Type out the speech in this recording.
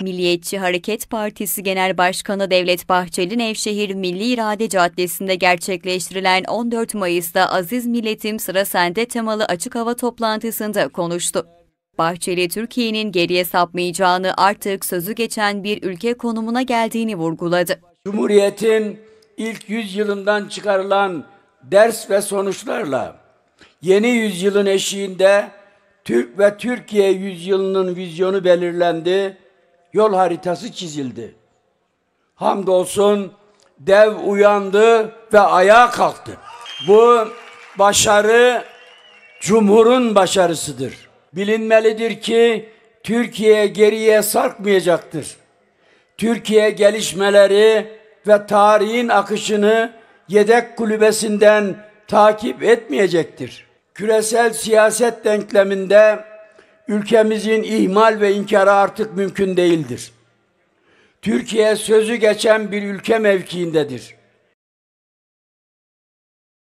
Milliyetçi Hareket Partisi Genel Başkanı Devlet Bahçeli Nevşehir Milli İrade Caddesi'nde gerçekleştirilen 14 Mayıs'ta Aziz Milletim Sıra Sende temalı açık hava toplantısında konuştu. Bahçeli Türkiye'nin geriye sapmayacağını artık sözü geçen bir ülke konumuna geldiğini vurguladı. Cumhuriyetin ilk yüzyılından çıkarılan ders ve sonuçlarla yeni yüzyılın eşiğinde Türk ve Türkiye yüzyılının vizyonu belirlendi yol haritası çizildi. Hamdolsun dev uyandı ve ayağa kalktı. Bu başarı cumhurun başarısıdır. Bilinmelidir ki Türkiye geriye sarkmayacaktır. Türkiye gelişmeleri ve tarihin akışını yedek kulübesinden takip etmeyecektir. Küresel siyaset denkleminde ülkemizin ihmal ve inkarı artık mümkün değildir. Türkiye sözü geçen bir ülke mevkiindedir.